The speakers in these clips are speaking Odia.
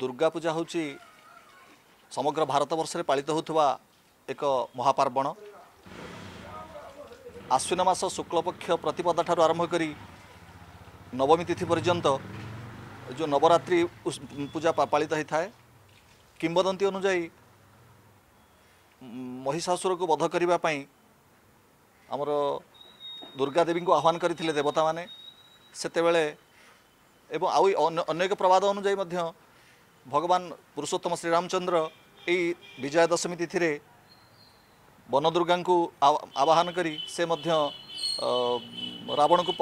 दुर्गा पूजा हूँ समग्र भारत वर्ष पालित होता एक महापर्वण आश्विन मास शुक्लपक्ष प्रतिपदा ठार आरंभ कर नवमी तिथि पर्यंत जो नवरात्रि पूजा पालित होता है किंबदती अनुजाई महिषासुर को बध करने आमर ଦୁର୍ଗାଦେବୀଙ୍କୁ ଆହ୍ୱାନ କରିଥିଲେ ଦେବତାମାନେ ସେତେବେଳେ ଏବଂ ଆଉ ଅନେକ ପ୍ରବାଦ ଅନୁଯାୟୀ ମଧ୍ୟ ଭଗବାନ ପୁରୁଷୋତ୍ତମ ଶ୍ରୀରାମଚନ୍ଦ୍ର ଏଇ ବିଜୟା ଦଶମୀ ତିଥିରେ ବନଦୁର୍ଗାଙ୍କୁ ଆବାହନ କରି ସେ ମଧ୍ୟ ରାବଣକୁ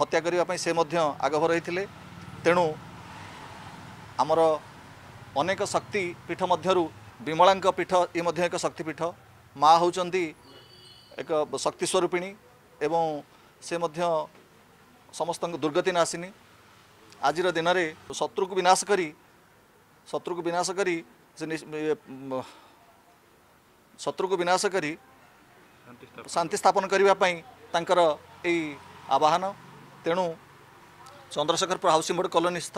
ହତ୍ୟା କରିବା ପାଇଁ ସେ ମଧ୍ୟ ଆଗଭ ରହିଥିଲେ ତେଣୁ ଆମର ଅନେକ ଶକ୍ତି ପୀଠ ମଧ୍ୟରୁ ବିମଳାଙ୍କ ପୀଠ ଏ ମଧ୍ୟ ଏକ ଶକ୍ତିପୀଠ ମାଆ ହେଉଛନ୍ତି ଏକ ଶକ୍ତି ସ୍ୱରୂପିଣୀ ଏବଂ ସେ ମଧ୍ୟ ସମସ୍ତଙ୍କ ଦୁର୍ଗତି ଆସିନି ଆଜିର ଦିନରେ ଶତ୍ରୁକୁ ବିନାଶ କରି ଶତ୍ରୁକୁ ବିନାଶ କରି ସେ ଶତ୍ରୁକୁ ବିନାଶ କରି ଶାନ୍ତି ସ୍ଥାପନ କରିବା ପାଇଁ ତାଙ୍କର ଏଇ ଆବାହନ ତେଣୁ ଚନ୍ଦ୍ରଶେଖରପୁର ହାଉସିଂ ବୋର୍ଡ଼ କଲୋନୀସ୍ଥ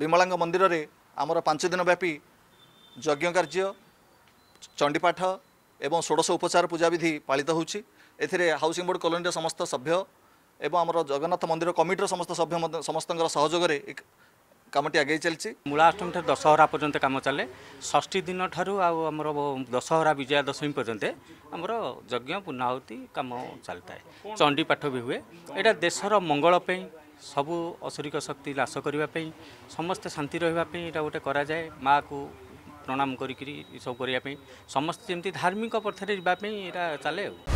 ବିମଳାଙ୍ଗ ମନ୍ଦିରରେ ଆମର ପାଞ୍ଚ ଦିନ ବ୍ୟାପୀ ଯଜ୍ଞ କାର୍ଯ୍ୟ ଚଣ୍ଡିପାଠ ଏବଂ ଷୋଡ଼ଶ ଉପଚାର ପୂଜାବିଧି ପାଳିତ ହେଉଛି ଏଥିରେ ହାଉସିଂ ବୋର୍ଡ କଲୋନୀର ସମସ୍ତ ସଭ୍ୟ ଏବଂ ଆମର ଜଗନ୍ନାଥ ମନ୍ଦିର କମିଟିର ସମସ୍ତ ସଭ୍ୟ ମଧ୍ୟ ସମସ୍ତଙ୍କର ସହଯୋଗରେ କାମଟି ଆଗେଇ ଚାଲିଛି ମୂଳାଷ୍ଟମୀ ଠାରୁ ଦଶହରା ପର୍ଯ୍ୟନ୍ତ କାମ ଚାଲେ ଷଷ୍ଠୀ ଦିନ ଠାରୁ ଆଉ ଆମର ଦଶହରା ବିଜୟା ଦଶମୀ ପର୍ଯ୍ୟନ୍ତ ଆମର ଯଜ୍ଞ ପୂର୍ଣ୍ଣାହୁତି କାମ ଚାଲିଥାଏ ଚଣ୍ଡିପାଠ ବି ହୁଏ ଏଇଟା ଦେଶର ମଙ୍ଗଳ ପାଇଁ ସବୁ ଅସରିକ ଶକ୍ତି ନାଶ କରିବା ପାଇଁ ସମସ୍ତେ ଶାନ୍ତି ରହିବା ପାଇଁ ଏଇଟା ଗୋଟେ କରାଯାଏ ମାଆକୁ ପ୍ରଣାମ କରିକିରି ଏସବୁ କରିବା ପାଇଁ ସମସ୍ତେ ଯେମିତି ଧାର୍ମିକ ପଥରେ ଯିବା ପାଇଁ ଏଇଟା ଚାଲେ ଆଉ